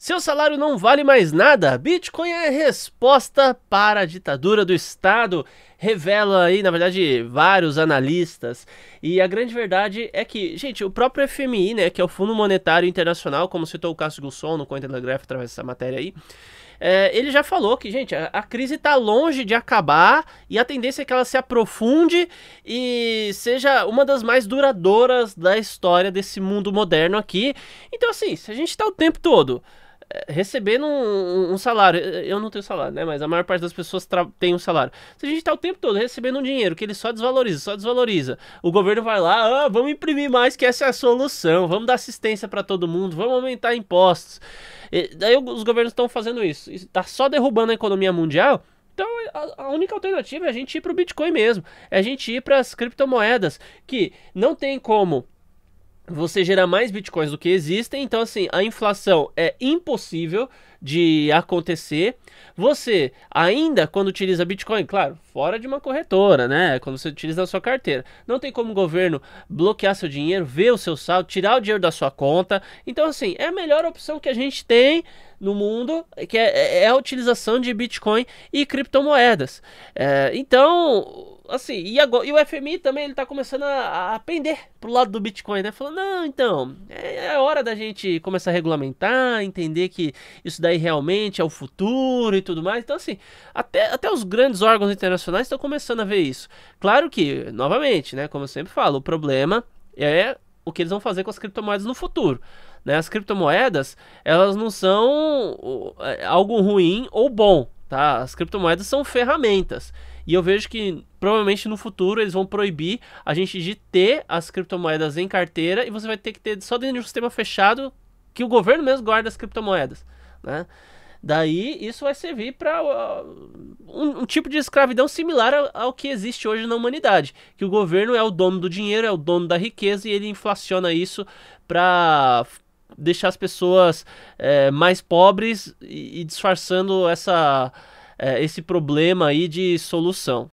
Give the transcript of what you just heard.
Seu salário não vale mais nada? Bitcoin é resposta para a ditadura do Estado. Revela aí, na verdade, vários analistas. E a grande verdade é que, gente, o próprio FMI, né, que é o Fundo Monetário Internacional, como citou o Cássio Gusson no Telegraph através dessa matéria aí, é, ele já falou que, gente, a, a crise está longe de acabar e a tendência é que ela se aprofunde e seja uma das mais duradouras da história desse mundo moderno aqui. Então, assim, se a gente está o tempo todo eh, recebendo um, um, salário. Eh, eh, eu não tenho salário, né? Mas a maior parte das pessoas tem um salário. Se a gente está o tempo todo recebendo um dinheiro que ele só desvaloriza, só desvaloriza, o governo vai lá, ah, vamos imprimir mais, que essa é a solução, vamos dar assistência para todo mundo, vamos aumentar impostos. E, daí os governos estão fazendo isso, está só derrubando a economia mundial. Então a, única alternativa é a gente ir para o Bitcoin mesmo, é a gente ir para as criptomoedas que não tem como você gera mais bitcoins do que existem, então assim, a inflação é impossível de acontecer você ainda quando utiliza Bitcoin, claro, fora de uma corretora, né? Quando você utiliza a sua carteira, não tem como o governo bloquear seu dinheiro, ver o seu saldo, tirar o dinheiro da sua conta. Então assim, é a melhor opção que a gente tem no mundo, que é, é, é a utilização de Bitcoin e criptomoedas. É, então assim, e, agora, e o FMI também ele está começando a, a pender pro lado do Bitcoin, né? Falando, não, então, é, é hora da gente começar a regulamentar, entender que isso daí realmente é o futuro e tudo mais. Então, assim, até, até os grandes órgãos internacionais estão começando a ver isso. Claro que, novamente, né, como eu sempre falo, o problema é o que eles vão fazer com as criptomoedas no futuro. Né? As criptomoedas, elas não são é, algo ruim ou bom, tá? As criptomoedas são ferramentas. E eu vejo que provavelmente no futuro eles vão proibir a gente de ter as criptomoedas em carteira e você vai ter que ter só dentro de um sistema fechado que o governo mesmo guarda as criptomoedas, né? Daí isso vai servir para uh, um, um, tipo de escravidão similar ao, ao, que existe hoje na humanidade, que o governo é o dono do dinheiro, é o dono da riqueza e ele inflaciona isso para deixar as pessoas é, mais pobres e, e disfarçando essa, é, esse problema aí de solução.